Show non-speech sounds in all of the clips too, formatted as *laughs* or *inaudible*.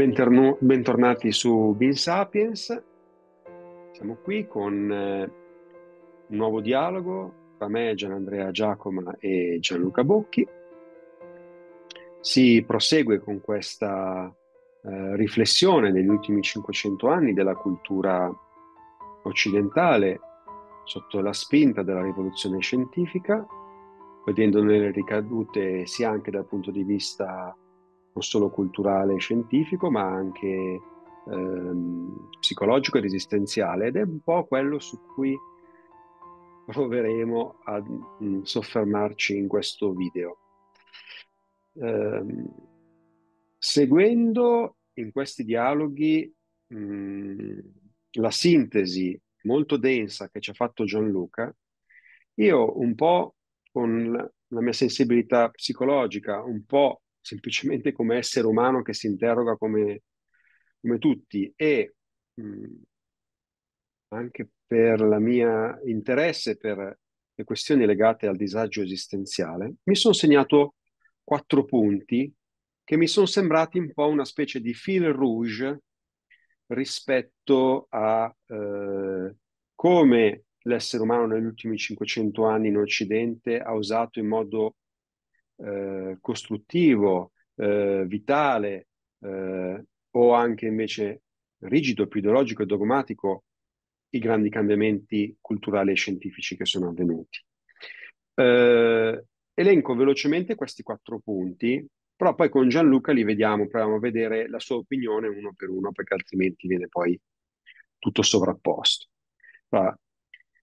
Bentorno, bentornati su Bean Sapiens. Siamo qui con eh, un nuovo dialogo tra me, Gianandrea Giacoma e Gianluca Bocchi. Si prosegue con questa eh, riflessione degli ultimi 500 anni della cultura occidentale sotto la spinta della rivoluzione scientifica, vedendone le ricadute sia anche dal punto di vista non solo culturale e scientifico, ma anche ehm, psicologico ed esistenziale ed è un po' quello su cui proveremo a mh, mm, soffermarci in questo video. Ehm, seguendo in questi dialoghi mh, mm, la sintesi molto densa che ci ha fatto Gianluca, io un po' con la mia sensibilità psicologica, un po' semplicemente come essere umano che si interroga come, come tutti e mh, anche per la mia interesse per le questioni legate al disagio esistenziale, mi sono segnato quattro punti che mi sono sembrati un po' una specie di fil rouge rispetto a eh, come l'essere umano negli ultimi 500 anni in Occidente ha usato in modo eh, costruttivo, eh, vitale eh, o anche invece rigido, più ideologico e dogmatico i grandi cambiamenti culturali e scientifici che sono avvenuti. Eh, elenco velocemente questi quattro punti, però poi con Gianluca li vediamo, proviamo a vedere la sua opinione uno per uno perché altrimenti viene poi tutto sovrapposto. Allora,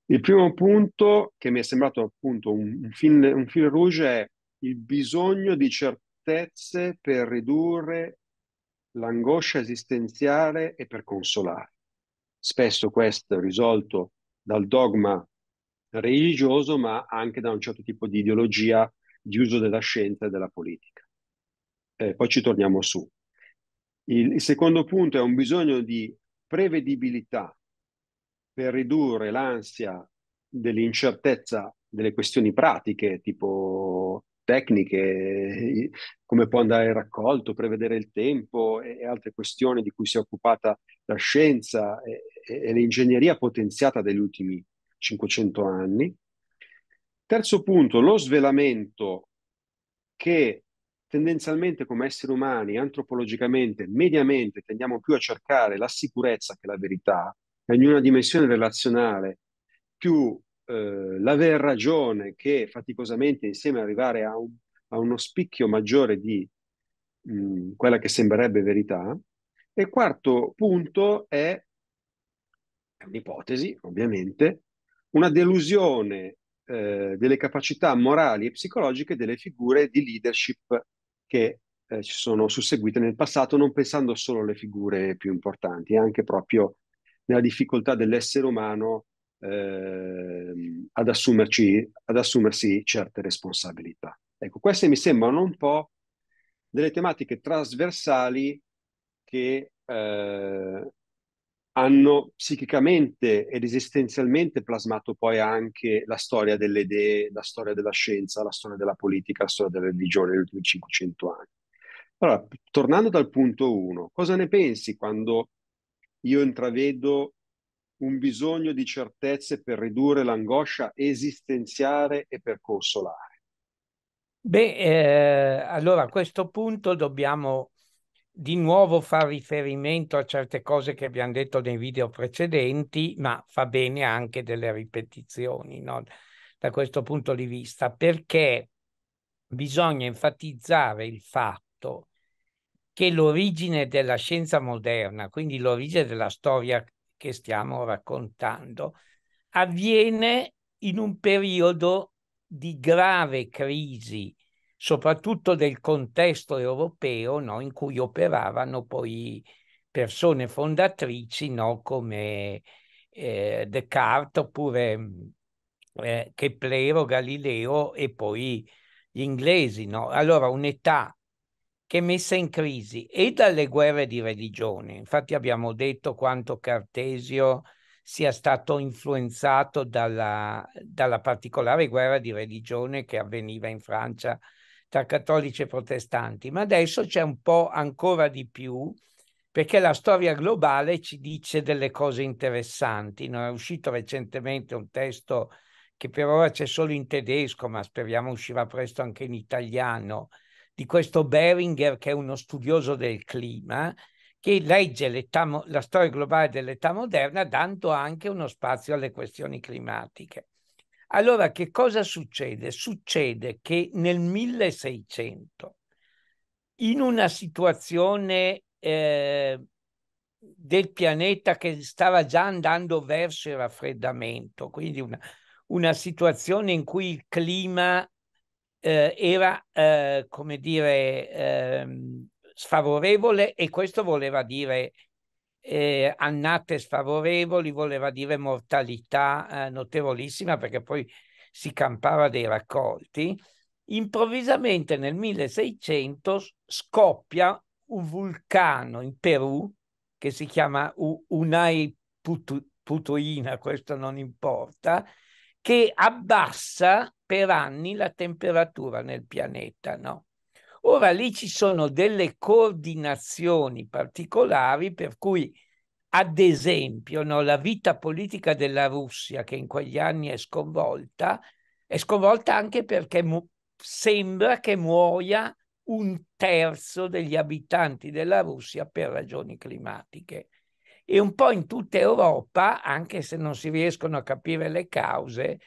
il primo punto che mi è sembrato appunto un, un, fil, un fil rouge è il bisogno di certezze per ridurre l'angoscia esistenziale e per consolare. Spesso questo è risolto dal dogma religioso, ma anche da un certo tipo di ideologia di uso della scienza e della politica. Eh, poi ci torniamo su. Il, il secondo punto è un bisogno di prevedibilità per ridurre l'ansia dell'incertezza delle questioni pratiche, tipo tecniche, come può andare il raccolto, prevedere il tempo e altre questioni di cui si è occupata la scienza e, e l'ingegneria potenziata degli ultimi 500 anni. Terzo punto, lo svelamento che tendenzialmente come esseri umani, antropologicamente, mediamente, tendiamo più a cercare la sicurezza che la verità, in una dimensione relazionale più eh, l'aver ragione che faticosamente insieme arrivare a, un, a uno spicchio maggiore di mh, mm, quella che sembrerebbe verità. E quarto punto è, è un'ipotesi, ovviamente, una delusione eh, delle capacità morali e psicologiche delle figure di leadership che eh, ci sono susseguite nel passato, non pensando solo alle figure più importanti, anche proprio nella difficoltà dell'essere umano eh, ad, assumerci, ad assumersi certe responsabilità. Ecco, queste mi sembrano un po' delle tematiche trasversali che eh, hanno psichicamente ed esistenzialmente plasmato poi anche la storia delle idee, la storia della scienza, la storia della politica, la storia della religione negli ultimi 500 anni. Allora, tornando dal punto 1, cosa ne pensi quando io intravedo un bisogno di certezze per ridurre l'angoscia esistenziale e per consolare? Beh, eh, allora a questo punto dobbiamo di nuovo fare riferimento a certe cose che abbiamo detto nei video precedenti, ma fa bene anche delle ripetizioni no? da questo punto di vista, perché bisogna enfatizzare il fatto che l'origine della scienza moderna, quindi l'origine della storia che stiamo raccontando, avviene in un periodo di grave crisi, soprattutto del contesto europeo, no, in cui operavano poi persone fondatrici no, come eh, Descartes oppure eh, Keplero, Galileo e poi gli inglesi. No? Allora un'età che è messa in crisi e dalle guerre di religione. Infatti abbiamo detto quanto Cartesio sia stato influenzato dalla, dalla particolare guerra di religione che avveniva in Francia tra cattolici e protestanti, ma adesso c'è un po' ancora di più perché la storia globale ci dice delle cose interessanti. No? È uscito recentemente un testo che per ora c'è solo in tedesco, ma speriamo uscirà presto anche in italiano, di questo Beringer, che è uno studioso del clima, che legge la storia globale dell'età moderna dando anche uno spazio alle questioni climatiche. Allora, che cosa succede? Succede che nel 1600, in una situazione eh, del pianeta che stava già andando verso il raffreddamento, quindi una, una situazione in cui il clima eh, era, eh, come dire, ehm, sfavorevole e questo voleva dire eh, annate sfavorevoli, voleva dire mortalità eh, notevolissima perché poi si campava dei raccolti. Improvvisamente nel 1600 scoppia un vulcano in Perù che si chiama Unai Putu, Putuina, questo non importa, che abbassa per anni la temperatura nel pianeta. No? Ora lì ci sono delle coordinazioni particolari per cui, ad esempio, no, la vita politica della Russia, che in quegli anni è sconvolta, è sconvolta anche perché mu- sembra che muoia un terzo degli abitanti della Russia per ragioni climatiche e un po' in tutta Europa, anche se non si riescono a capire le cause,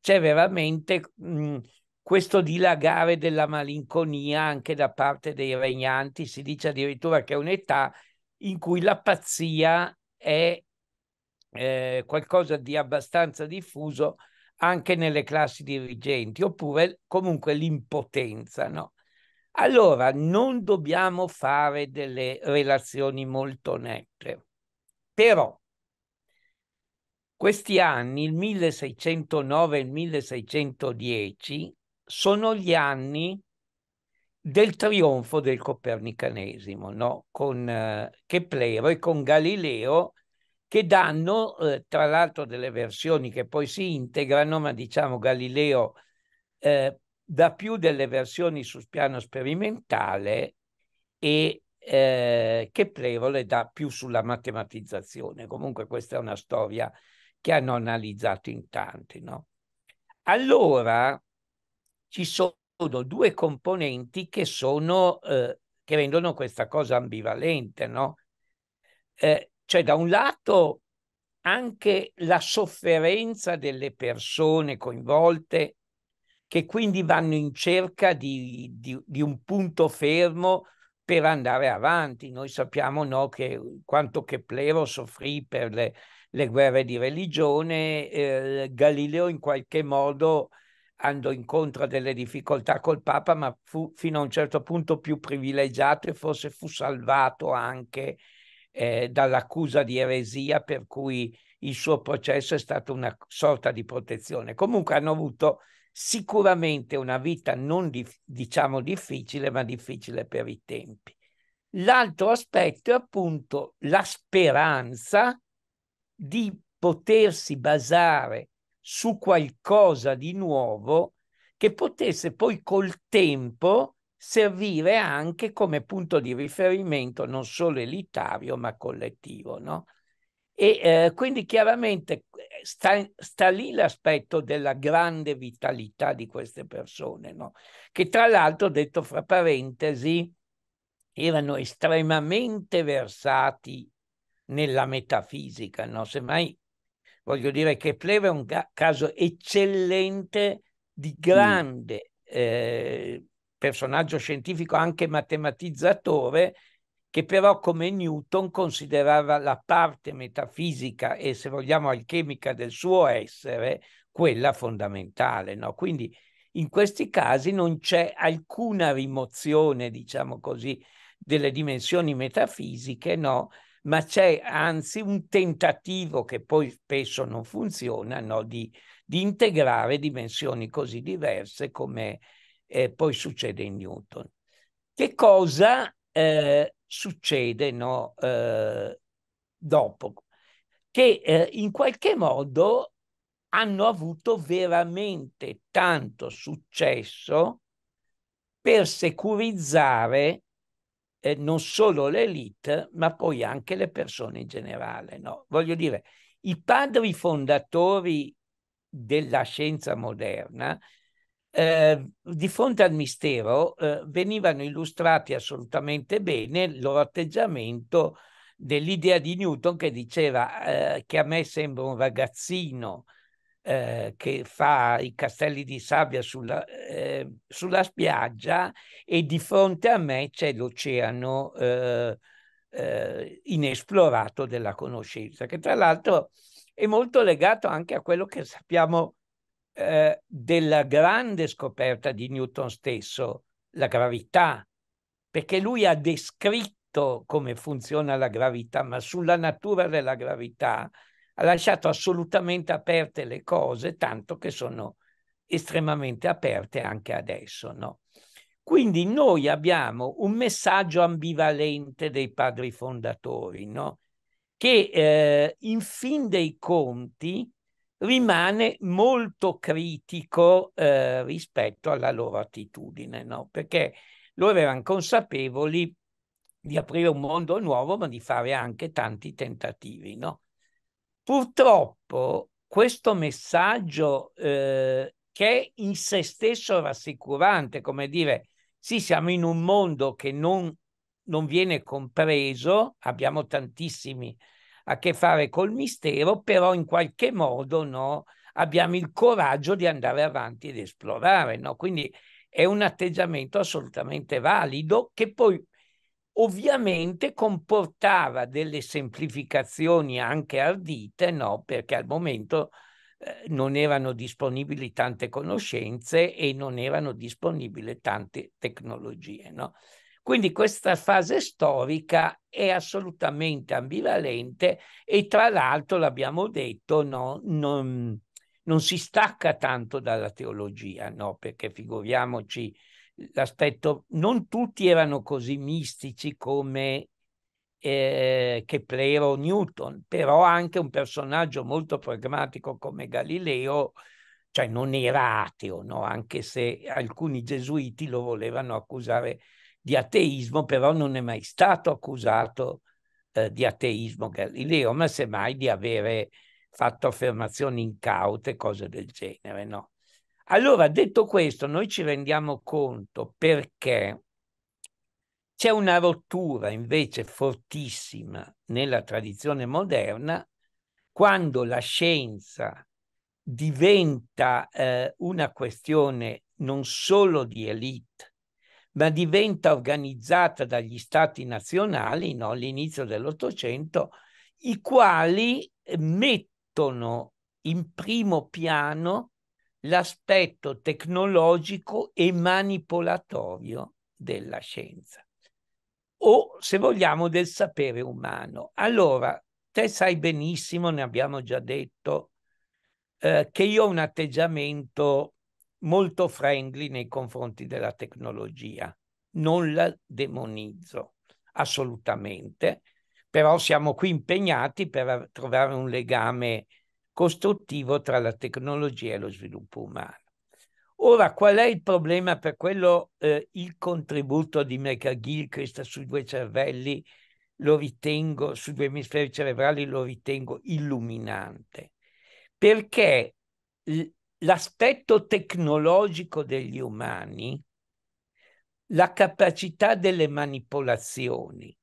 c'è veramente mh, questo dilagare della malinconia anche da parte dei regnanti. Si dice addirittura che è un'età in cui la pazzia è eh, qualcosa di abbastanza diffuso anche nelle classi dirigenti, oppure comunque l'impotenza, no? Allora, non dobbiamo fare delle relazioni molto nette. Però questi anni, il 1609 e il 1610, sono gli anni del trionfo del copernicanesimo, no? con eh, Keplero e con Galileo, che danno, eh, tra l'altro, delle versioni che poi si integrano, ma diciamo Galileo eh, dà più delle versioni sul piano sperimentale e eh, che Prevole dà più sulla matematizzazione. Comunque questa è una storia che hanno analizzato in tanti. No? Allora ci sono due componenti che, sono, eh, che rendono questa cosa ambivalente. No? Eh, cioè da un lato anche la sofferenza delle persone coinvolte che quindi vanno in cerca di, di, di un punto fermo per andare avanti. Noi sappiamo no, che, uhm, quanto che soffrì per le, le guerre di religione, eh, Galileo in qualche modo andò incontro a delle difficoltà col Papa, ma fu fino a un certo punto più privilegiato e forse fu salvato anche eh, dall'accusa di eresia per cui il suo processo è stato una sorta di protezione. Comunque hanno avuto Sicuramente una vita non dif- diciamo difficile, ma difficile per i tempi. L'altro aspetto è appunto la speranza di potersi basare su qualcosa di nuovo che potesse poi col tempo servire anche come punto di riferimento non solo elitario ma collettivo. No? E eh, quindi chiaramente eh, sta, sta, lì l'aspetto della grande vitalità di queste persone, no? che tra l'altro, detto fra parentesi, erano estremamente versati nella metafisica, no? semmai voglio dire che Pleve è un ca- caso eccellente di mm. grande mm. eh, personaggio scientifico, anche matematizzatore, che però come Newton considerava la parte metafisica e se vogliamo alchemica del suo essere quella fondamentale. No? Quindi in questi casi non c'è alcuna rimozione, diciamo così, delle dimensioni metafisiche, no? ma c'è anzi un tentativo che poi spesso non funziona no? di, di, integrare dimensioni così diverse come eh, poi succede in Newton. Che cosa eh, succede no, eh, dopo, che eh, in qualche modo hanno avuto veramente tanto successo per securizzare eh, non solo l'elite, ma poi anche le persone in generale. No? Voglio dire, i padri fondatori della scienza moderna Ehm, di fronte al mistero eh, venivano illustrati assolutamente bene il loro atteggiamento dell'idea di Newton che diceva eh, che a me sembra un ragazzino eh, che fa i castelli di sabbia sulla, ehm, sulla, spiaggia e di fronte a me c'è l'oceano eh, eh, inesplorato della conoscenza, che tra l'altro è molto legato anche a quello che sappiamo eh, della grande scoperta di Newton stesso, la gravità, perché lui ha descritto come funziona la gravità, ma sulla natura della gravità ha lasciato assolutamente aperte le cose, tanto che sono estremamente aperte anche adesso. No? Quindi noi abbiamo un messaggio ambivalente dei padri fondatori, no? che eh, in fin dei conti rimane molto critico eh, rispetto alla loro attitudine, no? perché loro erano consapevoli di aprire un mondo nuovo, ma di fare anche tanti tentativi. No? Purtroppo questo messaggio eh, che è in se stesso rassicurante, come dire, sì, siamo in un mondo che non, non viene compreso, abbiamo tantissimi a che fare col mistero, però in qualche modo no, abbiamo il coraggio di andare avanti ed esplorare. No? Quindi è un atteggiamento assolutamente valido che poi ovviamente comportava delle semplificazioni anche ardite, no? perché al momento eh, non erano disponibili tante conoscenze e non erano disponibili tante tecnologie. No? Quindi questa fase storica è assolutamente ambivalente e tra l'altro, l'abbiamo detto, no, non, non, si stacca tanto dalla teologia, no? perché figuriamoci l'aspetto, non tutti erano così mistici come eh, Keplero o Newton, però anche un personaggio molto pragmatico come Galileo cioè non era ateo, no? anche se alcuni gesuiti lo volevano accusare di ateismo, però non è mai stato accusato eh, di ateismo Galileo, ma semmai di avere fatto affermazioni incaute, cose del genere, no? Allora, detto questo, noi ci rendiamo conto perché c'è una rottura invece fortissima nella tradizione moderna quando la scienza diventa eh, una questione non solo di elite, ma diventa organizzata dagli stati nazionali no? all'inizio dell'Ottocento, i quali eh, mettono in primo piano l'aspetto tecnologico e manipolatorio della scienza o se vogliamo del sapere umano. Allora, te sai benissimo, ne abbiamo già detto, eh, che io ho un atteggiamento molto friendly nei confronti della tecnologia. Non la demonizzo assolutamente, però siamo qui impegnati per trovare un legame costruttivo tra la tecnologia e lo sviluppo umano. Ora, qual è il problema per quello eh, il contributo di Michael Gilchrist sui due cervelli lo ritengo, sui due emisferi cerebrali lo ritengo illuminante, perché l'aspetto tecnologico degli umani, la capacità delle manipolazioni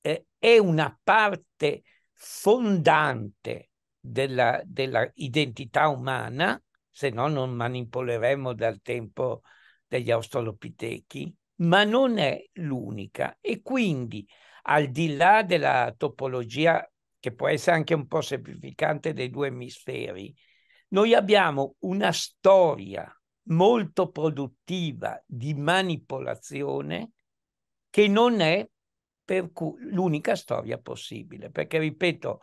eh, è una parte fondante della, della, identità umana, se no non manipoleremo dal tempo degli australopitechi, ma non è l'unica. E quindi, al di là della topologia, che può essere anche un po' semplificante dei due emisferi, noi abbiamo una storia molto produttiva di manipolazione che non è per cui l'unica storia possibile, perché ripeto,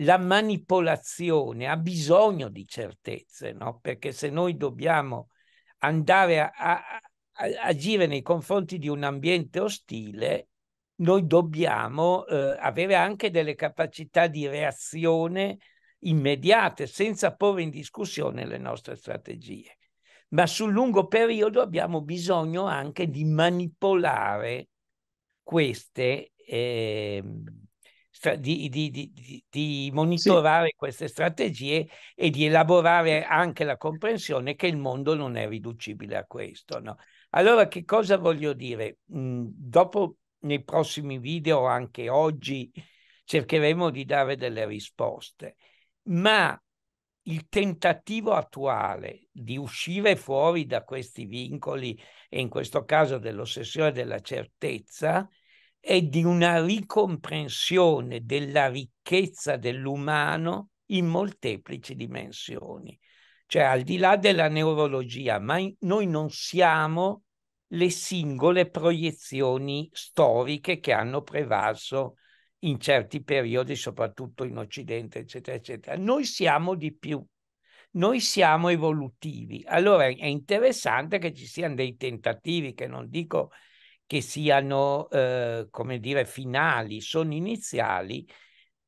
la manipolazione ha bisogno di certezze, no? perché se noi dobbiamo andare a, a, a, agire nei confronti di un ambiente ostile, noi dobbiamo eh, avere anche delle capacità di reazione immediate senza porre in discussione le nostre strategie. Ma sul lungo periodo abbiamo bisogno anche di manipolare queste, eh, di, di, di, di, monitorare sì. queste strategie e di elaborare anche la comprensione che il mondo non è riducibile a questo. No? Allora, che cosa voglio dire? Mm, dopo, nei prossimi video, anche oggi, cercheremo di dare delle risposte ma il tentativo attuale di uscire fuori da questi vincoli e in questo caso dell'ossessione della certezza è di una ricomprensione della ricchezza dell'umano in molteplici dimensioni, cioè al di là della neurologia, ma in, noi non siamo le singole proiezioni storiche che hanno prevalso in certi periodi, soprattutto in Occidente, eccetera, eccetera. Noi siamo di più, noi siamo evolutivi. Allora è interessante che ci siano dei tentativi che non dico che siano, eh, come dire, finali, sono iniziali,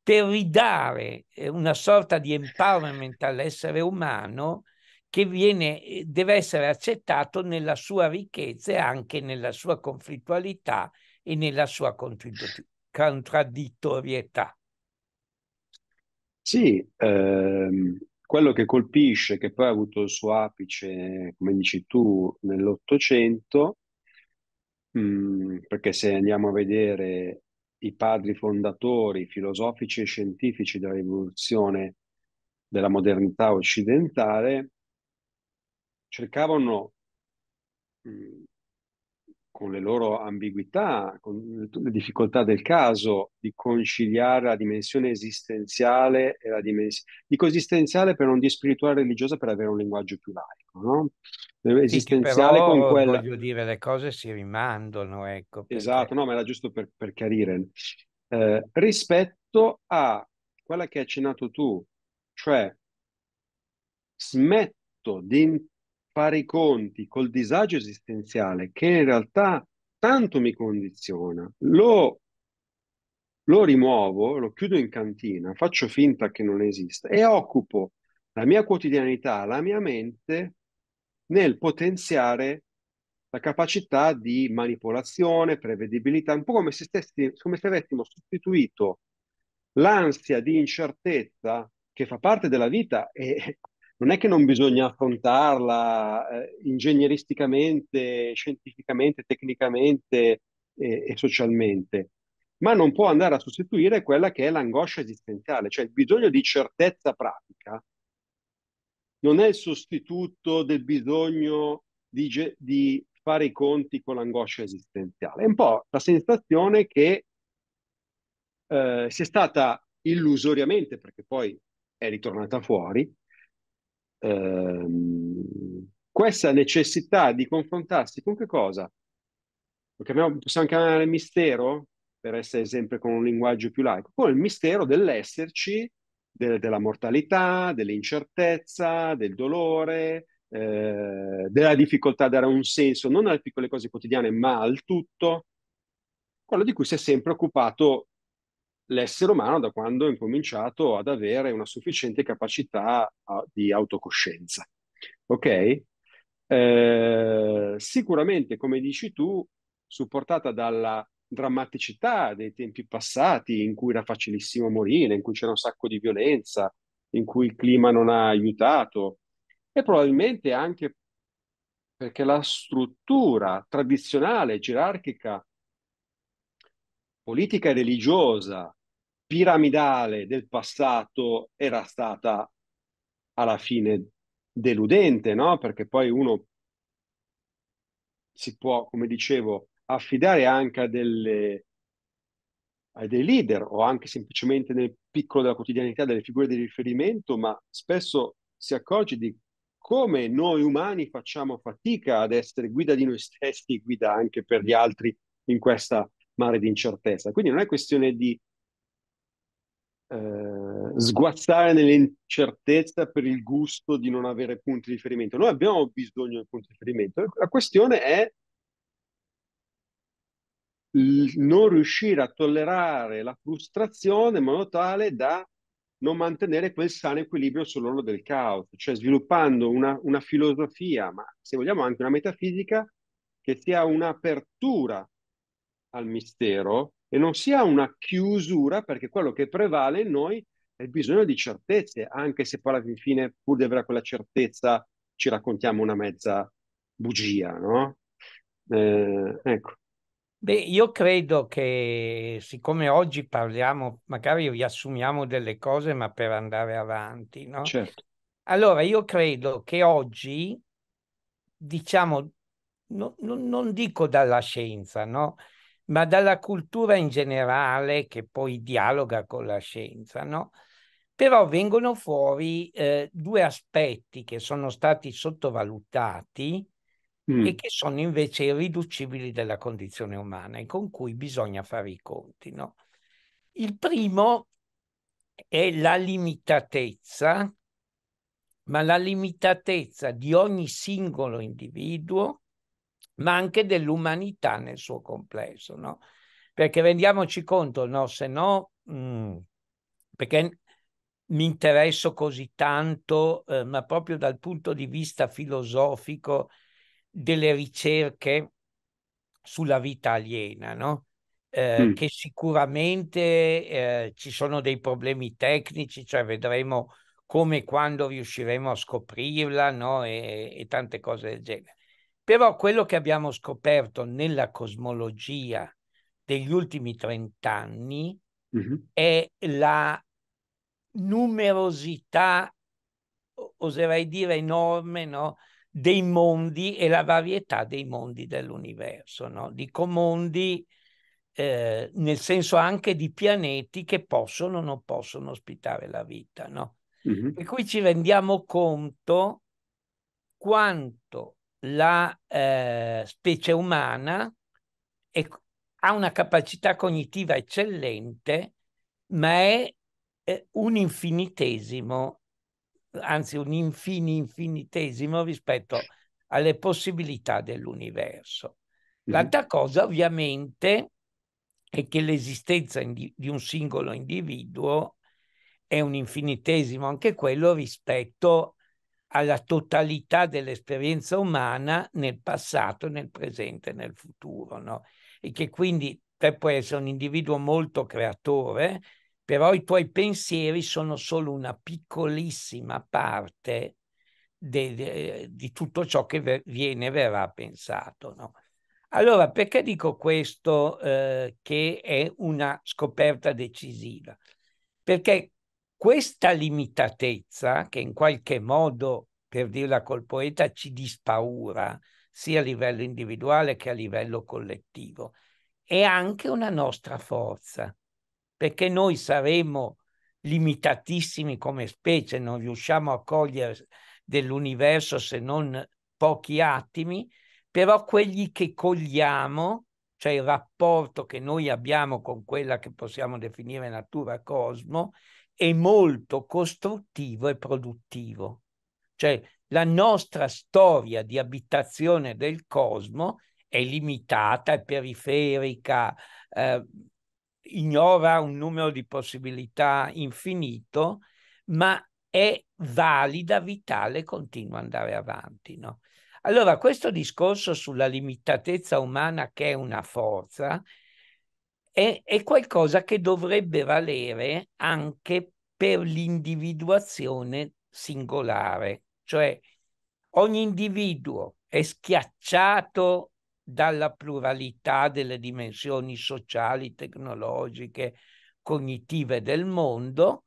per ridare eh, una sorta di empowerment all'essere umano che viene, eh, deve essere accettato nella sua ricchezza e anche nella sua conflittualità e nella sua contribu- contraddittorietà. Sì, ehm, quello che colpisce, che poi ha avuto il suo apice, come dici tu, nell'Ottocento, mm, perché se andiamo a vedere i padri fondatori filosofici e scientifici della rivoluzione della modernità occidentale, cercavano mh, mm, con le loro ambiguità, con le difficoltà del caso, di conciliare la dimensione esistenziale e la dimensione... Dico esistenziale per non dire spirituale religiosa per avere un linguaggio più laico, no? Esistenziale sì, con quella... Voglio dire, le cose si rimandano, ecco. Perché... Esatto, no, ma era giusto per, per chiarire. Eh, rispetto a quella che hai accennato tu, cioè smetto di fare i conti col disagio esistenziale che in realtà tanto mi condiziona, lo, lo rimuovo, lo chiudo in cantina, faccio finta che non esista e occupo la mia quotidianità, la mia mente nel potenziare la capacità di manipolazione, prevedibilità, un po' come se, stessi, come se avessimo sostituito l'ansia di incertezza che fa parte della vita e non è che non bisogna affrontarla eh, ingegneristicamente, scientificamente, tecnicamente e, eh, e, socialmente, ma non può andare a sostituire quella che è l'angoscia esistenziale, cioè il bisogno di certezza pratica non è il sostituto del bisogno di, di fare i conti con l'angoscia esistenziale, è un po' la sensazione che eh, sia stata illusoriamente, perché poi è ritornata fuori, ehm, questa necessità di confrontarsi con che cosa? Chiamiamo, possiamo chiamare mistero, per essere sempre con un linguaggio più laico, con il mistero dell'esserci, de- della mortalità, dell'incertezza, del dolore, eh, della difficoltà a dare un senso non alle piccole cose quotidiane, ma al tutto, quello di cui si è sempre occupato l'essere umano da quando ha incominciato ad avere una sufficiente capacità di autocoscienza. Ok? Eh, sicuramente, come dici tu, supportata dalla drammaticità dei tempi passati in cui era facilissimo morire, in cui c'era un sacco di violenza, in cui il clima non ha aiutato e probabilmente anche perché la struttura tradizionale, gerarchica, politica e religiosa piramidale del passato era stata alla fine deludente, no? Perché poi uno si può, come dicevo, affidare anche a, delle, a dei leader o anche semplicemente nel piccolo della quotidianità delle figure di riferimento, ma spesso si accorge di come noi umani facciamo fatica ad essere guida di noi stessi, guida anche per gli altri in questa mare di incertezza. Quindi non è questione di eh, sguazzare nell'incertezza per il gusto di non avere punti di riferimento. Noi abbiamo bisogno di punti di riferimento. La questione è non riuscire a tollerare la frustrazione in modo tale da non mantenere quel sano equilibrio sull'orlo del caos, cioè sviluppando una, una filosofia, ma se vogliamo anche una metafisica, che sia un'apertura al mistero, e non sia una chiusura perché quello che prevale in noi è il bisogno di certezze, anche se poi alla fine pur di avere quella certezza ci raccontiamo una mezza bugia, no? Eh, ecco. Beh, io credo che siccome oggi parliamo, magari riassumiamo delle cose, ma per andare avanti, no? Certo. Allora, io credo che oggi, diciamo, no, no, non dico dalla scienza, no? ma dalla cultura in generale che poi dialoga con la scienza, no? Però vengono fuori eh, due aspetti che sono stati sottovalutati mm. e che sono invece irriducibili della condizione umana e con cui bisogna fare i conti, no? Il primo è la limitatezza, ma la limitatezza di ogni singolo individuo ma anche dell'umanità nel suo complesso, no? Perché rendiamoci conto, no? Se no, mm, perché mi interesso così tanto, eh, ma proprio dal punto di vista filosofico delle ricerche sulla vita aliena, no? Eh, mm. Che sicuramente eh, ci sono dei problemi tecnici, cioè vedremo come e quando riusciremo a scoprirla, no? E, e tante cose del genere. Però quello che abbiamo scoperto nella cosmologia degli ultimi trent'anni mm-hmm. è la numerosità, oserei dire enorme, no? dei mondi e la varietà dei mondi dell'universo. No? Dico mondi eh, nel senso anche di pianeti che possono o non possono ospitare la vita. No? Mm-hmm. Per cui ci rendiamo conto quanto la eh, specie umana è, ha una capacità cognitiva eccellente, ma è eh, un infinitesimo, anzi un infini infinitesimo rispetto alle possibilità dell'universo. L'altra cosa ovviamente è che l'esistenza di un singolo individuo è un infinitesimo, anche quello rispetto alla totalità dell'esperienza umana nel passato, nel presente e nel futuro, no? E che quindi te puoi essere un individuo molto creatore, però i tuoi pensieri sono solo una piccolissima parte de, de, di tutto ciò che ver, viene verrà pensato, no? Allora, perché dico questo eh, che è una scoperta decisiva? Perché questa limitatezza, che in qualche modo, per dirla col poeta, ci dispaura, sia a livello individuale che a livello collettivo, è anche una nostra forza, perché noi saremo limitatissimi come specie, non riusciamo a cogliere dell'universo se non pochi attimi, però quelli che cogliamo, cioè il rapporto che noi abbiamo con quella che possiamo definire natura-cosmo, è molto costruttivo e produttivo. Cioè la nostra storia di abitazione del cosmo è limitata, è periferica, eh, ignora un numero di possibilità infinito, ma è valida, vitale, continua ad andare avanti. No? Allora, questo discorso sulla limitatezza umana che è una forza è, è qualcosa che dovrebbe valere anche per l'individuazione singolare, cioè ogni individuo è schiacciato dalla pluralità delle dimensioni sociali, tecnologiche, cognitive del mondo,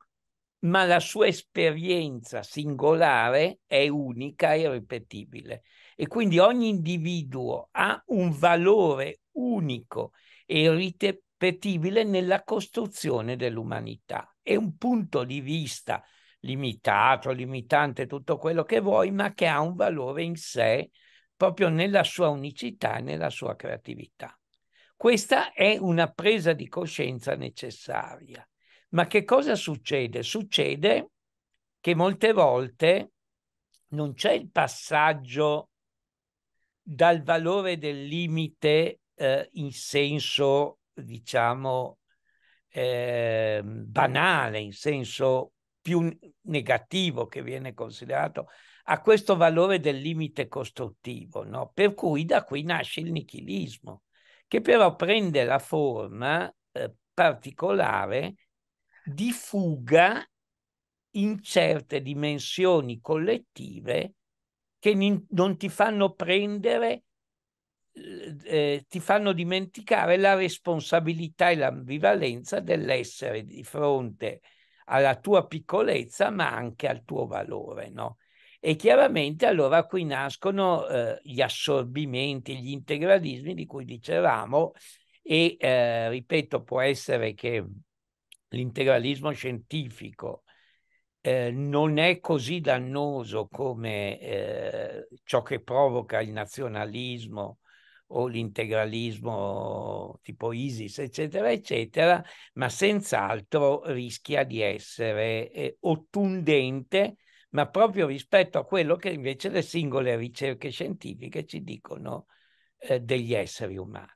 ma la sua esperienza singolare è unica e ripetibile. E quindi ogni individuo ha un valore unico e irripetibile nella costruzione dell'umanità. È un punto di vista limitato, limitante, tutto quello che vuoi, ma che ha un valore in sé proprio nella sua unicità e nella sua creatività. Questa è una presa di coscienza necessaria. Ma che cosa succede? Succede che molte volte non c'è il passaggio dal valore del limite eh, in senso diciamo, eh, banale, in senso più negativo che viene considerato, a questo valore del limite costruttivo, no? per cui da qui nasce il nichilismo, che però prende la forma eh, particolare di fuga in certe dimensioni collettive che non ti fanno prendere eh, ti fanno dimenticare la responsabilità e l'ambivalenza dell'essere di fronte alla tua piccolezza, ma anche al tuo valore, no? E chiaramente allora qui nascono eh, gli assorbimenti, gli integralismi di cui dicevamo, e eh, ripeto, può essere che l'integralismo scientifico eh, non è così dannoso come eh, ciò che provoca il nazionalismo o l'integralismo tipo ISIS, eccetera, eccetera, ma senz'altro rischia di essere eh, ottundente, ma proprio rispetto a quello che invece le singole ricerche scientifiche ci dicono eh, degli esseri umani.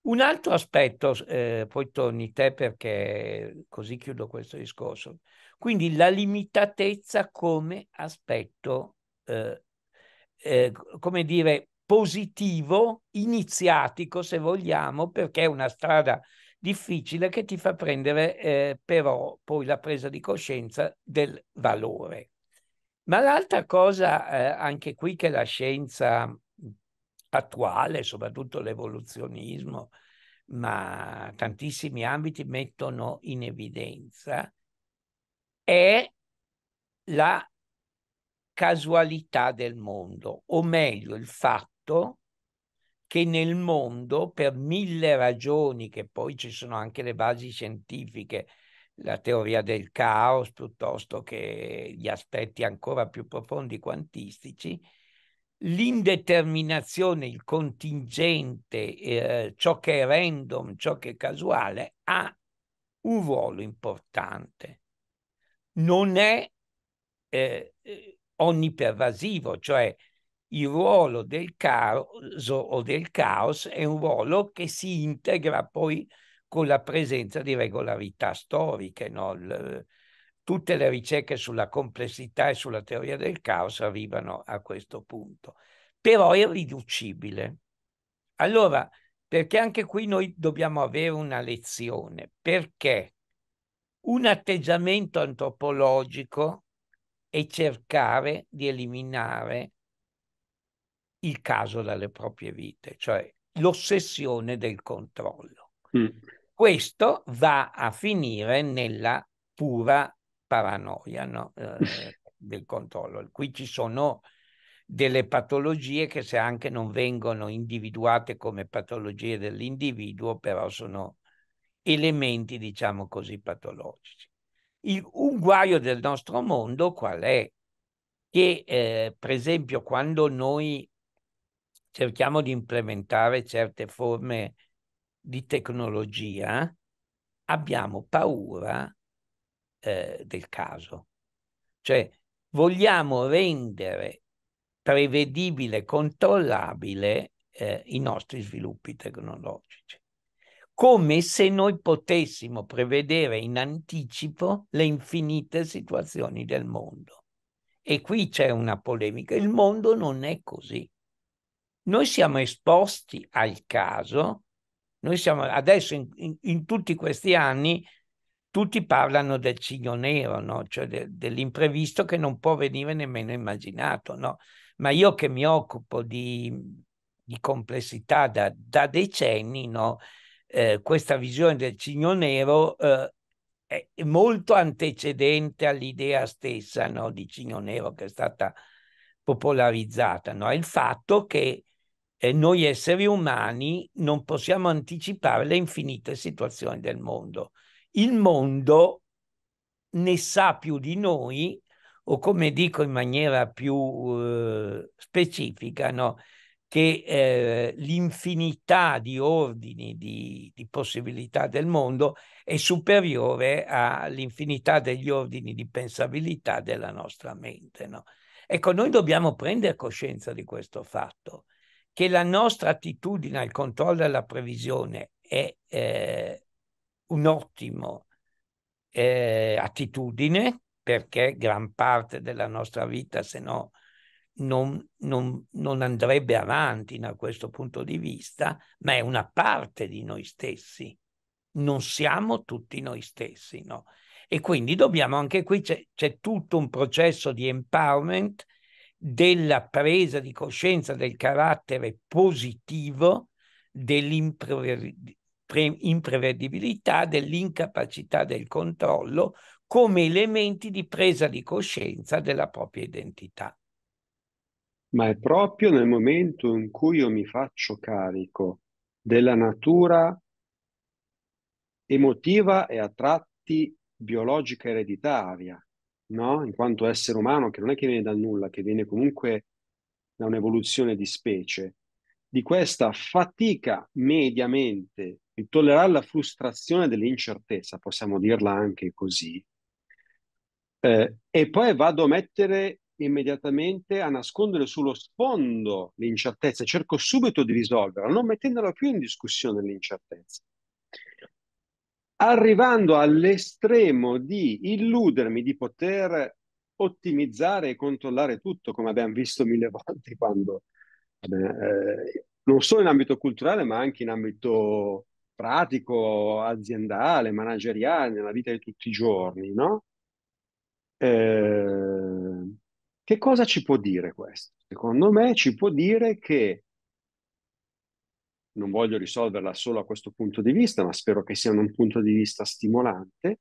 Un altro aspetto, eh, poi torni te perché così chiudo questo discorso, quindi la limitatezza come aspetto, eh, eh, come dire, positivo, iniziatico se vogliamo, perché è una strada difficile che ti fa prendere eh, però poi la presa di coscienza del valore. Ma l'altra cosa, eh, anche qui che la scienza attuale, soprattutto l'evoluzionismo, ma tantissimi ambiti mettono in evidenza, è la casualità del mondo, o meglio il fatto fatto che nel mondo, per mille ragioni, che poi ci sono anche le basi scientifiche, la teoria del caos piuttosto che gli aspetti ancora più profondi quantistici, l'indeterminazione, il contingente, eh, ciò che è random, ciò che è casuale, ha un ruolo importante. Non è eh, eh onnipervasivo, cioè il ruolo del caos o del caos è un ruolo che si integra poi con la presenza di regolarità storiche. No? Le, tutte le ricerche sulla complessità e sulla teoria del caos arrivano a questo punto. Però è riducibile. Allora, perché anche qui noi dobbiamo avere una lezione, perché un atteggiamento antropologico è cercare di eliminare il caso dalle proprie vite, cioè l'ossessione del controllo. Mm. Questo va a finire nella pura paranoia no? eh, *laughs* del controllo. Qui ci sono delle patologie che se anche non vengono individuate come patologie dell'individuo, però sono elementi, diciamo così, patologici. Il, un guaio del nostro mondo qual è? Che eh, per esempio quando noi cerchiamo di implementare certe forme di tecnologia, abbiamo paura eh, del caso. Cioè, vogliamo rendere prevedibile, controllabile eh, i nostri sviluppi tecnologici, come se noi potessimo prevedere in anticipo le infinite situazioni del mondo. E qui c'è una polemica, il mondo non è così. Noi siamo esposti al caso, noi siamo adesso in, in, in tutti questi anni, tutti parlano del cigno nero, no? cioè de, dell'imprevisto che non può venire nemmeno immaginato. No? Ma io che mi occupo di, di complessità da, da decenni, no? eh, questa visione del cigno nero eh, è molto antecedente all'idea stessa no, di Cigno Nero che è stata popolarizzata, no? il fatto che eh, noi esseri umani non possiamo anticipare le infinite situazioni del mondo. Il mondo ne sa più di noi, o come dico in maniera più eh, specifica, no? che eh, l'infinità di ordini, di, di, possibilità del mondo è superiore all'infinità degli ordini di pensabilità della nostra mente. No? Ecco, noi dobbiamo prendere coscienza di questo fatto che la nostra attitudine al controllo e alla previsione è eh, un'ottima eh, attitudine, perché gran parte della nostra vita, se no, non, non, non andrebbe avanti da questo punto di vista, ma è una parte di noi stessi. Non siamo tutti noi stessi, no? E quindi dobbiamo, anche qui c'è, c'è tutto un processo di empowerment della presa di coscienza del carattere positivo dell'imprevedibilità, dell'incapacità del controllo come elementi di presa di coscienza della propria identità. Ma è proprio nel momento in cui io mi faccio carico della natura emotiva e a tratti biologica ereditaria no? in quanto essere umano, che non è che viene dal nulla, che viene comunque da un'evoluzione di specie, di questa fatica mediamente di tollerare la frustrazione dell'incertezza, possiamo dirla anche così, eh, e poi vado a mettere immediatamente a nascondere sullo sfondo l'incertezza, cerco subito di risolverla, non mettendola più in discussione l'incertezza arrivando all'estremo di illudermi di poter ottimizzare e controllare tutto, come abbiamo visto mille *laughs* volte quando, eh, non solo in ambito culturale, ma anche in ambito pratico, aziendale, manageriale, nella vita di tutti i giorni, no? Eh, che cosa ci può dire questo? Secondo me ci può dire che non voglio risolverla solo a questo punto di vista, ma spero che sia un punto di vista stimolante.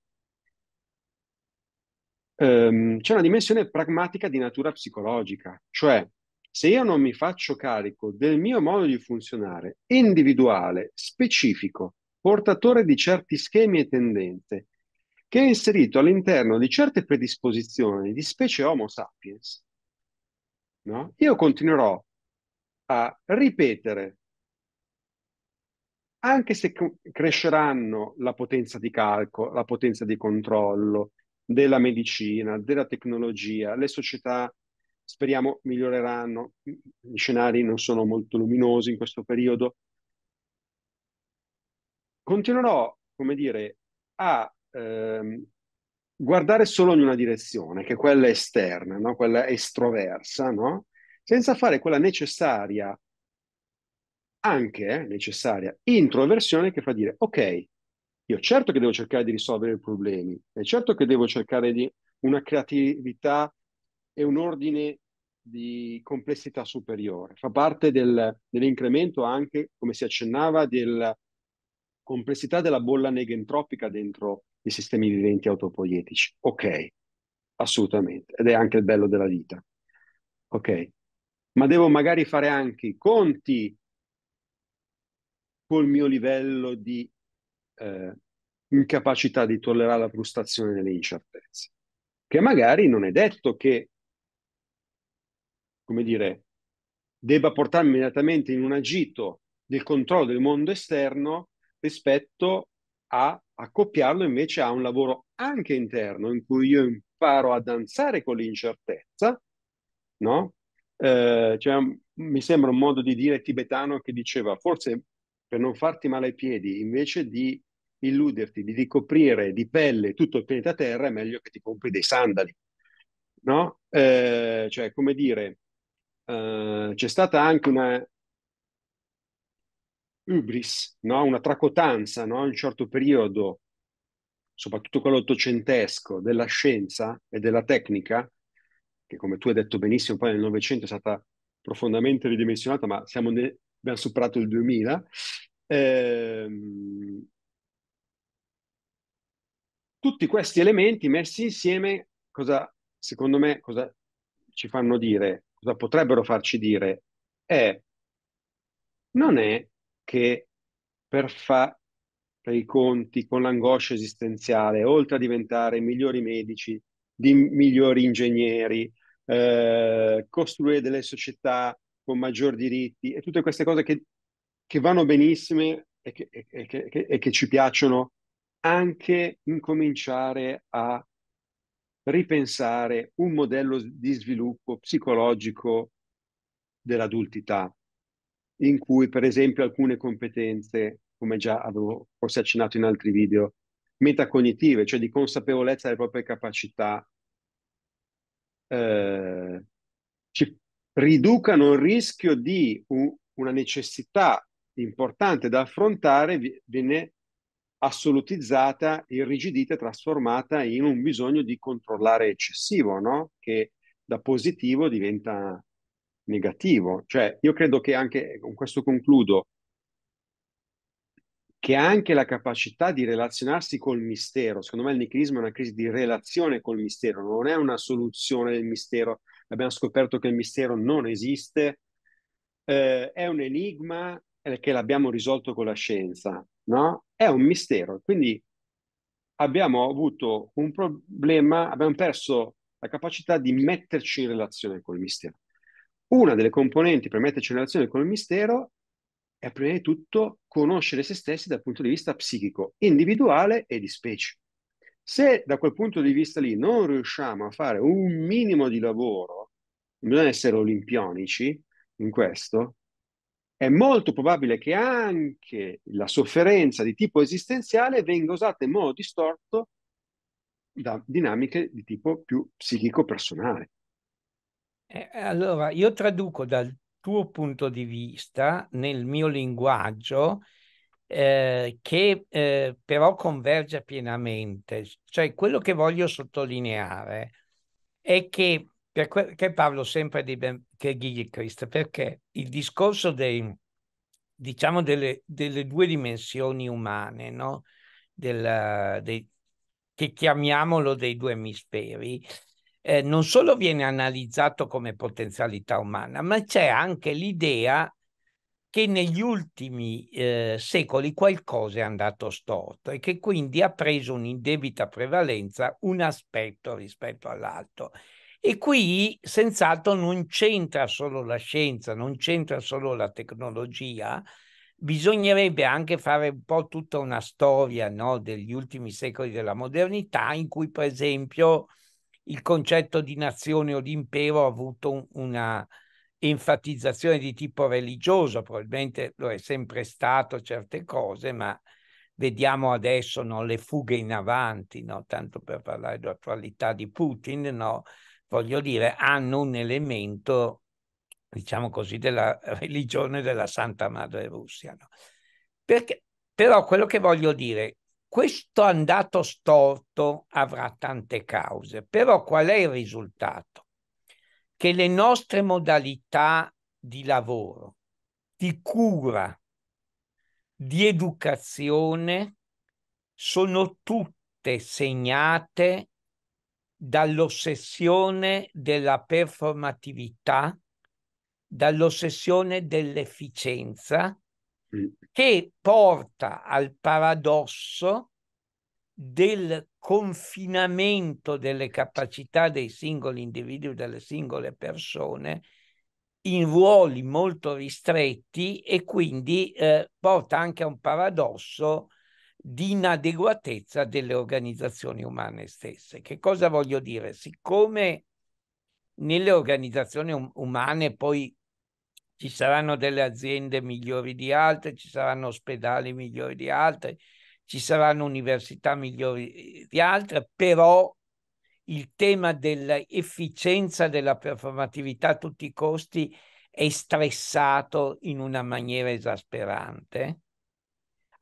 Ehm, c'è una dimensione pragmatica di natura psicologica, cioè se io non mi faccio carico del mio modo di funzionare individuale, specifico, portatore di certi schemi e tendenze, che è inserito all'interno di certe predisposizioni di specie Homo sapiens, no? io continuerò a ripetere anche se cresceranno la potenza di calcolo, la potenza di controllo della medicina, della tecnologia, le società speriamo miglioreranno, gli scenari non sono molto luminosi in questo periodo, continuerò, come dire, a ehm, guardare solo in una direzione, che è quella esterna, no? quella estroversa, no? senza fare quella necessaria anche necessaria introversione che fa dire ok, io certo che devo cercare di risolvere i problemi, è certo che devo cercare di una creatività e un ordine di complessità superiore. Fa parte del, dell'incremento anche, come si accennava, della complessità della bolla negentropica dentro i sistemi viventi autopoietici. Ok, assolutamente, ed è anche il bello della vita. Ok, ma devo magari fare anche i conti col mio livello di eh, incapacità di tollerare la frustrazione delle incertezze, che magari non è detto che, come dire, debba portarmi immediatamente in un agito del controllo del mondo esterno rispetto a accoppiarlo invece a un lavoro anche interno in cui io imparo a danzare con l'incertezza, no? Eh, cioè, mi sembra un modo di dire tibetano che diceva forse per non farti male ai piedi, invece di illuderti di ricoprire di pelle tutto il pianeta Terra, è meglio che ti compri dei sandali. No? Eh, cioè, come dire, eh, c'è stata anche una ubris, no? una tracotanza no? in un certo periodo, soprattutto quello ottocentesco, della scienza e della tecnica, che come tu hai detto benissimo poi nel Novecento è stata profondamente ridimensionata, ma siamo ne- abbiamo superato il 2000. Ehm, tutti questi elementi messi insieme, cosa, secondo me, cosa ci fanno dire, cosa potrebbero farci dire, è non è che per fare i conti con l'angoscia esistenziale, oltre a diventare migliori medici, di migliori ingegneri, eh, costruire delle società con maggior diritti e tutte queste cose che, che vanno benissime e che, e, che, e che, ci piacciono, anche incominciare a ripensare un modello di sviluppo psicologico dell'adultità, in cui per esempio alcune competenze, come già avevo forse accennato in altri video, metacognitive, cioè di consapevolezza delle proprie capacità, eh, ci, riducano il rischio di un, una necessità importante da affrontare, viene assolutizzata, irrigidita, trasformata in un bisogno di controllare eccessivo, no? che da positivo diventa negativo. Cioè, io credo che anche, con questo concludo, che anche la capacità di relazionarsi col mistero, secondo me il nichilismo è una crisi di relazione col mistero, non è una soluzione del mistero, abbiamo scoperto che il mistero non esiste, eh, è un enigma eh, che l'abbiamo risolto con la scienza, no? È un mistero, quindi abbiamo avuto un problema, abbiamo perso la capacità di metterci in relazione con il mistero. Una delle componenti per metterci in relazione con il mistero è prima di tutto conoscere se stessi dal punto di vista psichico, individuale e di specie. Se da quel punto di vista lì non riusciamo a fare un minimo di lavoro non bisogna essere olimpionici in questo, è molto probabile che anche la sofferenza di tipo esistenziale venga usata in modo distorto da dinamiche di tipo più psichico-personale. Eh, allora, io traduco dal tuo punto di vista, nel mio linguaggio, eh, che eh, però converge pienamente. Cioè, quello che voglio sottolineare è che perché parlo sempre di Cheghi Christ? Perché il discorso dei, diciamo delle, delle, due dimensioni umane, no? Del, dei, che chiamiamolo dei due emisferi, eh, non solo viene analizzato come potenzialità umana, ma c'è anche l'idea che negli ultimi eh, secoli qualcosa è andato storto e che quindi ha preso un'indebita prevalenza un aspetto rispetto all'altro. E qui senz'altro non c'entra solo la scienza, non c'entra solo la tecnologia, bisognerebbe anche fare un po' tutta una storia no, degli ultimi secoli della modernità in cui per esempio il concetto di nazione o di impero ha avuto una enfatizzazione di tipo religioso, probabilmente lo è sempre stato certe cose, ma vediamo adesso no, le fughe in avanti, no, tanto per parlare dell'attualità di Putin, no, voglio dire, hanno un elemento, diciamo così, della *laughs* religione della Santa Madre Russia. No? Perché, però quello che voglio dire, questo andato storto avrà tante cause, però qual è il risultato? Che le nostre modalità di lavoro, di cura, di educazione sono tutte segnate dall'ossessione della performatività, dall'ossessione dell'efficienza, che porta al paradosso del confinamento delle capacità dei singoli individui, delle singole persone, in ruoli molto ristretti e quindi eh, porta anche a un paradosso di inadeguatezza delle organizzazioni umane stesse. Che cosa voglio dire? Siccome nelle organizzazioni um- umane poi ci saranno delle aziende migliori di altre, ci saranno ospedali migliori di altre, ci saranno università migliori eh, di altre, però il tema dell'efficienza della performatività a tutti i costi è stressato in una maniera esasperante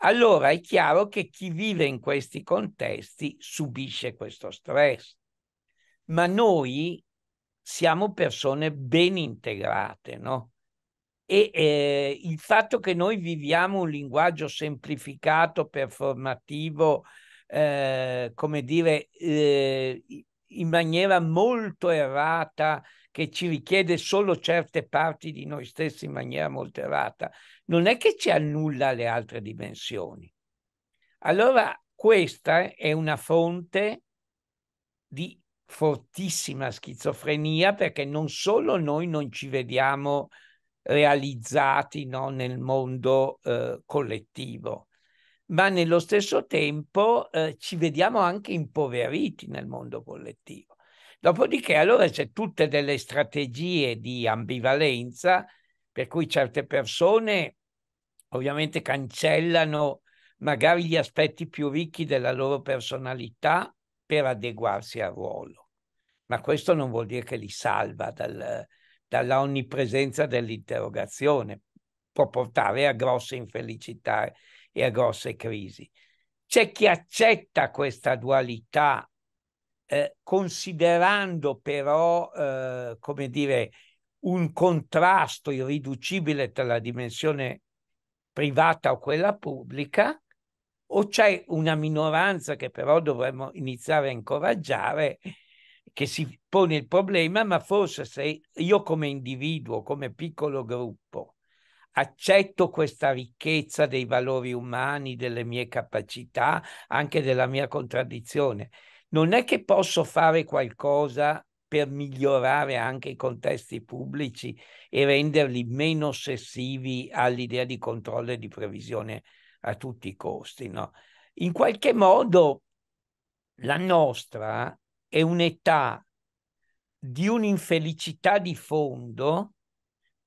allora è chiaro che chi vive in questi contesti subisce questo stress. Ma noi siamo persone ben integrate, no? E eh, il fatto che noi viviamo un linguaggio semplificato, performativo, eh, come dire, eh, in maniera molto errata che ci richiede solo certe parti di noi stessi in maniera molto errata, non è che ci annulla le altre dimensioni. Allora questa è una fonte di fortissima schizofrenia perché non solo noi non ci vediamo realizzati no, nel mondo eh, collettivo, ma nello stesso tempo eh, ci vediamo anche impoveriti nel mondo collettivo. Dopodiché, allora, c'è tutte delle strategie di ambivalenza, per cui certe persone ovviamente cancellano magari gli aspetti più ricchi della loro personalità per adeguarsi al ruolo. Ma questo non vuol dire che li salva dal, dalla onnipresenza dell'interrogazione, può portare a grosse infelicità e a grosse crisi. C'è chi accetta questa dualità eh, considerando però, eh, come dire, un contrasto irriducibile tra la dimensione privata o quella pubblica, o c'è una minoranza che però dovremmo iniziare a incoraggiare, che si pone il problema, ma forse se io come individuo, come piccolo gruppo, accetto questa ricchezza dei valori umani, delle mie capacità, anche della mia contraddizione, non è che posso fare qualcosa per migliorare anche i contesti pubblici e renderli meno ossessivi all'idea di controllo e di previsione a tutti i costi. No? In qualche modo la nostra è un'età di un'infelicità di fondo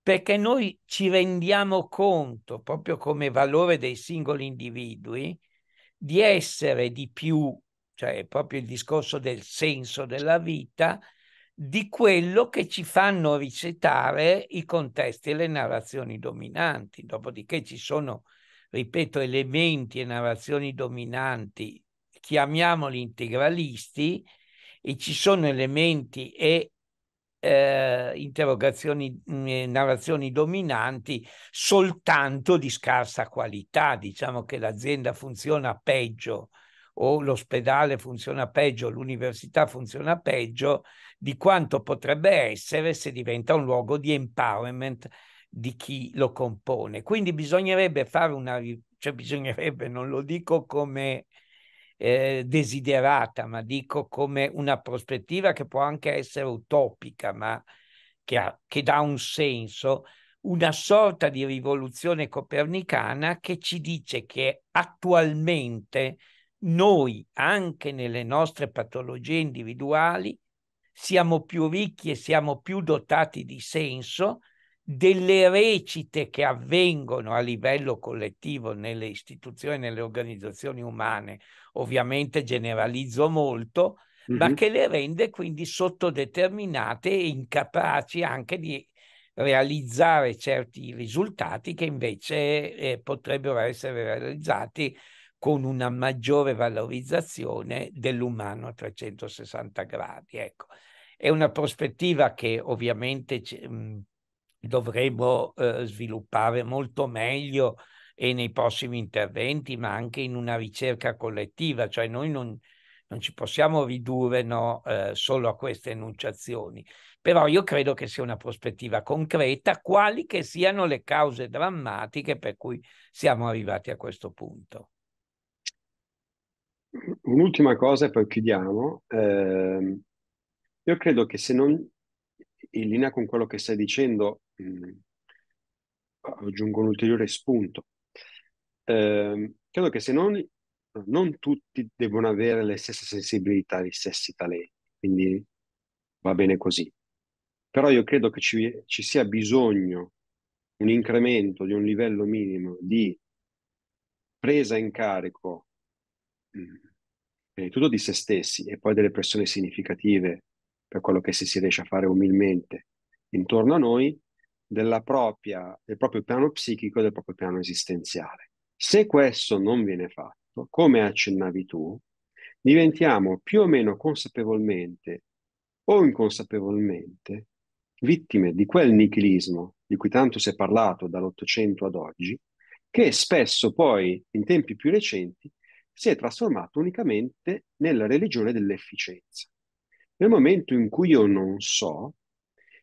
perché noi ci rendiamo conto, proprio come valore dei singoli individui, di essere di più cioè proprio il discorso del senso della vita, di quello che ci fanno ricettare i contesti e le narrazioni dominanti. Dopodiché ci sono, ripeto, elementi e narrazioni dominanti, chiamiamoli integralisti, e ci sono elementi e eh, interrogazioni, eh, narrazioni dominanti soltanto di scarsa qualità. Diciamo che l'azienda funziona peggio o l'ospedale funziona peggio, l'università funziona peggio di quanto potrebbe essere se diventa un luogo di empowerment di chi lo compone. Quindi bisognerebbe fare una, cioè bisognerebbe, non lo dico come eh, desiderata, ma dico come una prospettiva che può anche essere utopica, ma che, ha, che dà un senso, una sorta di rivoluzione copernicana che ci dice che attualmente noi anche nelle nostre patologie individuali siamo più ricchi e siamo più dotati di senso delle recite che avvengono a livello collettivo nelle istituzioni, nelle organizzazioni umane, ovviamente generalizzo molto, mm-hmm. ma che le rende quindi sottodeterminate e incapaci anche di realizzare certi risultati che invece eh, potrebbero essere realizzati con una maggiore valorizzazione dell'umano a 360 gradi. Ecco. È una prospettiva che ovviamente mh, mhmm, dovremo eh, sviluppare molto meglio e nei prossimi interventi, ma anche in una ricerca collettiva, cioè noi non, non ci possiamo ridurre no, eh, solo a queste enunciazioni, però io credo che sia una prospettiva concreta, quali che siano le cause drammatiche per cui siamo arrivati a questo punto. Un'ultima cosa e poi chiudiamo. Eh, io credo che se non, in linea con quello che stai dicendo, mh, aggiungo un ulteriore spunto. Eh, credo che se non, non tutti devono avere le stesse sensibilità, gli stessi talenti, quindi va bene così. Però io credo che ci, ci sia bisogno un incremento di un livello minimo di presa in carico prima mm. di tutto di se stessi e poi delle persone significative per quello che si, si riesce a fare umilmente intorno a noi, propria, del proprio piano psichico e del proprio piano esistenziale. Se questo non viene fatto, come accennavi tu, diventiamo più o meno consapevolmente o inconsapevolmente vittime di quel nichilismo di cui tanto si è parlato dall'Ottocento ad oggi, che spesso poi, in tempi più recenti, si è trasformato unicamente nella religione dell'efficienza. Nel momento in cui io non so,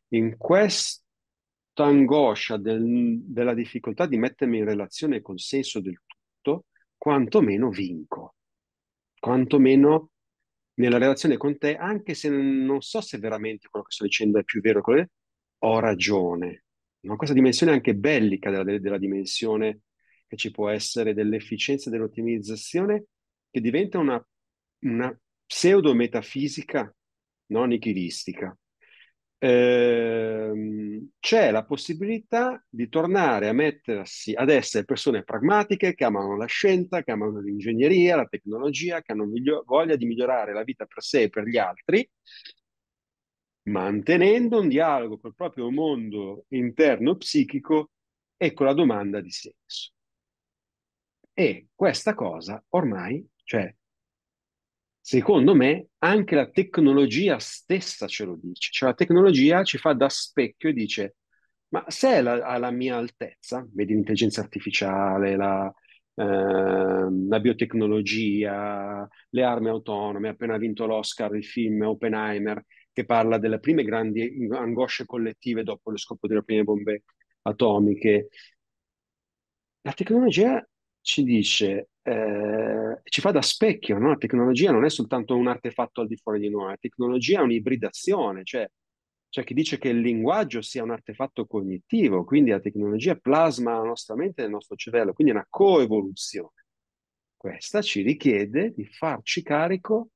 in questa angoscia del, della difficoltà di mettermi in relazione col senso del tutto, quantomeno vinco, quantomeno nella relazione con te, anche se non so se veramente quello che sto dicendo è più vero, ho ragione. No? Questa dimensione anche bellica della, della dimensione che ci può essere dell'efficienza e dell'ottimizzazione che diventa una, una pseudo metafisica non nichilistica. Ehm, c'è la possibilità di tornare a mettersi ad essere persone pragmatiche che amano la scienza, che amano l'ingegneria, la tecnologia, che hanno miglio- voglia di migliorare la vita per sé e per gli altri, mantenendo un dialogo col proprio mondo interno psichico e con la domanda di senso. E questa cosa ormai, cioè, secondo me, anche la tecnologia stessa ce lo dice. Cioè, la tecnologia ci fa da specchio e dice, ma se è la, alla mia altezza, vedi l'intelligenza artificiale, la, eh, la biotecnologia, le armi autonome, appena vinto l'Oscar il film Oppenheimer, che parla delle prime grandi angosce collettive dopo lo scopo delle prime bombe atomiche. La tecnologia ci dice, eh, ci fa da specchio, no? la tecnologia non è soltanto un artefatto al di fuori di noi, la tecnologia è un'ibridazione, cioè c'è cioè chi dice che il linguaggio sia un artefatto cognitivo, quindi la tecnologia plasma la nostra mente e il nostro cervello, quindi è una coevoluzione. Questa ci richiede di farci carico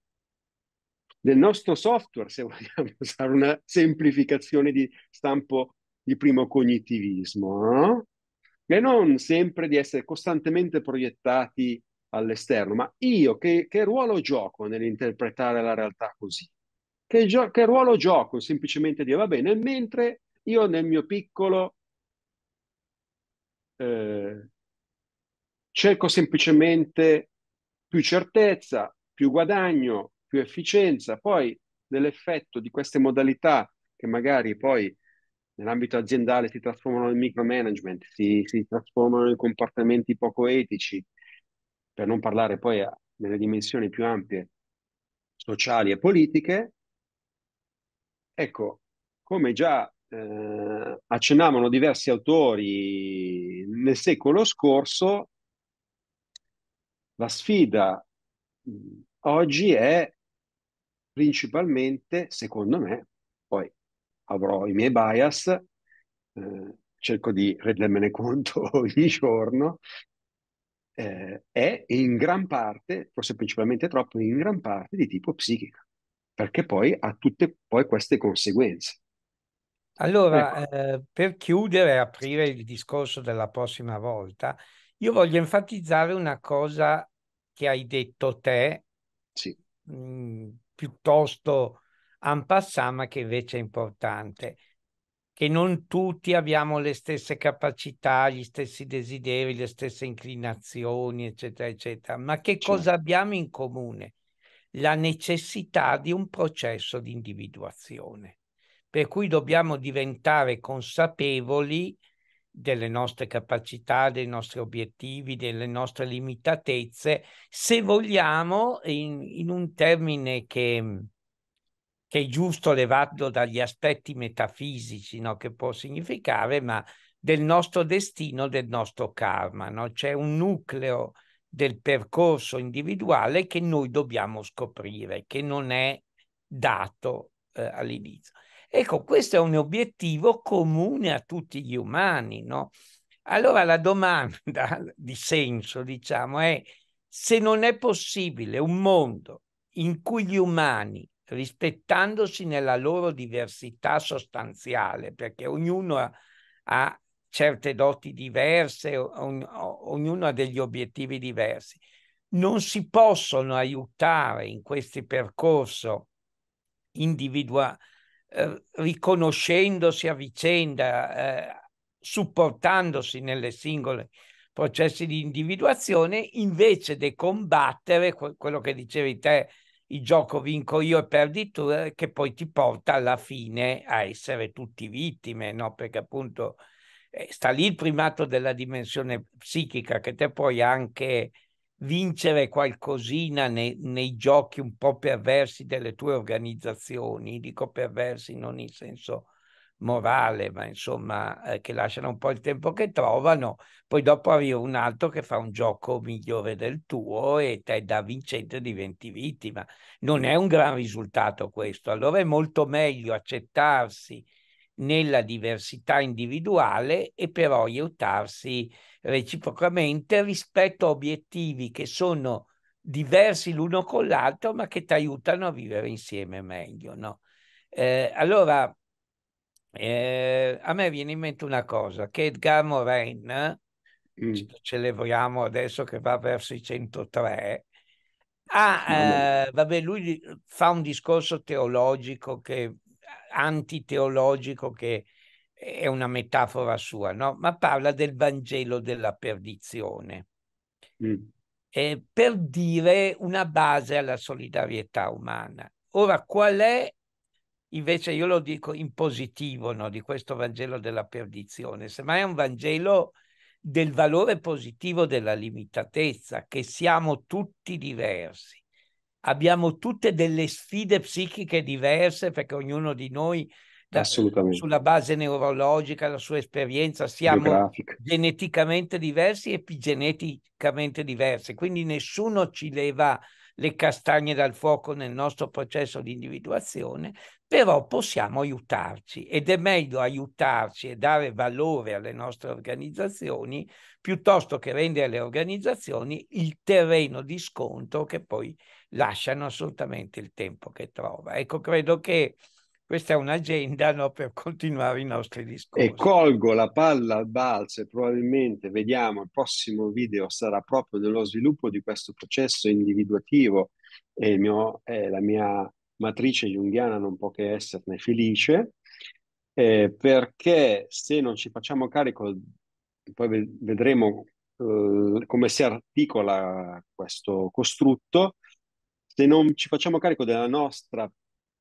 del nostro software, se vogliamo *laughs* usare una semplificazione di stampo di primo cognitivismo, no? e non sempre di essere costantemente proiettati all'esterno, ma io che, che ruolo gioco nell'interpretare la realtà così? Che, gio- che ruolo gioco? Semplicemente dire va bene, mentre io nel mio piccolo eh, cerco semplicemente più certezza, più guadagno, più efficienza, poi nell'effetto di queste modalità che magari poi nell'ambito aziendale si trasformano in micromanagement, si, si trasformano in comportamenti poco etici, per non parlare poi a, nelle dimensioni più ampie sociali e politiche. Ecco, come già eh, accennavano diversi autori nel secolo scorso, la sfida oggi è principalmente, secondo me, poi avrò i miei bias, eh, cerco di rendermene conto *laughs* ogni giorno, eh, è in gran parte, forse principalmente troppo, in gran parte di tipo psichica, perché poi ha tutte poi queste conseguenze. Allora, ecco. eh, per chiudere e aprire il discorso della prossima volta, io voglio enfatizzare una cosa che hai detto te, sì. mh, mm, piuttosto ampassà, ma che invece è importante, che non tutti abbiamo le stesse capacità, gli stessi desideri, le stesse inclinazioni, eccetera, eccetera, ma che certo. cosa abbiamo in comune? La necessità di un processo di individuazione, per cui dobbiamo diventare consapevoli delle nostre capacità, dei nostri obiettivi, delle nostre limitatezze, se vogliamo, in, in un termine che che è giusto levato dagli aspetti metafisici no? che può significare, ma del nostro destino, del nostro karma. No? C'è un nucleo del percorso individuale che noi dobbiamo scoprire, che non è dato eh, all'inizio. Ecco, questo è un obiettivo comune a tutti gli umani, no? Allora la domanda *laughs* di senso, diciamo, è se non è possibile un mondo in cui gli umani rispettandosi nella loro diversità sostanziale, perché ognuno ha, ha certe doti diverse, ogn ognuno ha degli obiettivi diversi. Non si possono aiutare in questo percorso individuale, eh, riconoscendosi a vicenda, eh, supportandosi nelle singole processi di individuazione, invece di combattere quello che dicevi te, il gioco vinco io e perdi tu, eh, che poi ti porta alla fine a essere tutti vittime, no? perché appunto eh, sta lì il primato della dimensione psichica che te puoi anche vincere qualcosina nei, nei giochi un po' perversi delle tue organizzazioni, dico perversi non in senso morale, ma insomma eh, che lasciano un po' il tempo che trovano, poi dopo arriva un altro che fa un gioco migliore del tuo e te da vincente diventi vittima. Non è un gran risultato questo, allora è molto meglio accettarsi nella diversità individuale e però aiutarsi reciprocamente rispetto a obiettivi che sono diversi l'uno con l'altro ma che ti aiutano a vivere insieme meglio. No? Eh, allora eh, a me viene in mente una cosa, che Edgar Morin, mm. celebriamo adesso che va verso i 103, ha, eh, vabbè, lui fa un discorso teologico, che, antiteologico, che è una metafora sua, no? ma parla del Vangelo della perdizione. Mm. Eh, per dire una base alla solidarietà umana. Ora, qual è Invece io lo dico in positivo no, di questo Vangelo della perdizione, semmai è un Vangelo del valore positivo della limitatezza, che siamo tutti diversi, abbiamo tutte delle sfide psichiche diverse perché ognuno di noi da, sulla base neurologica, la sua esperienza, siamo Biografica. geneticamente diversi, epigeneticamente diversi, quindi nessuno ci leva le castagne dal fuoco nel nostro processo di individuazione, però possiamo aiutarci ed è meglio aiutarci e dare valore alle nostre organizzazioni piuttosto che rendere alle organizzazioni il terreno di scontro che poi lasciano assolutamente il tempo che trova. Ecco, credo che questa è un'agenda no, per continuare i nostri discorsi. E colgo la palla al balzo e probabilmente vediamo il prossimo video sarà proprio dello sviluppo di questo processo individuativo e mio, eh, la mia matrice junghiana non può che esserne felice, eh, perché se non ci facciamo carico, poi vedremo eh, come si articola questo costrutto, se non ci facciamo carico della nostra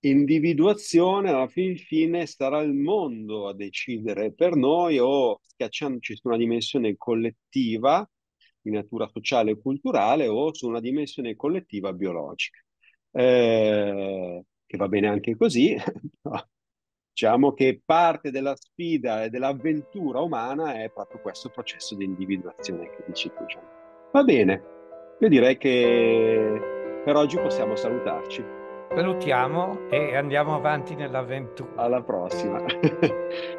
individuazione, alla fin fine sarà il mondo a decidere per noi o schiacciandoci su una dimensione collettiva di natura sociale e culturale o su una dimensione collettiva biologica eh, che va bene anche così, *laughs* diciamo che parte della sfida e dell'avventura umana è proprio questo processo di individuazione che dici tu. Gian. Va bene, io direi che per oggi possiamo salutarci. Salutiamo e andiamo avanti nell'avventura. Alla prossima. *laughs*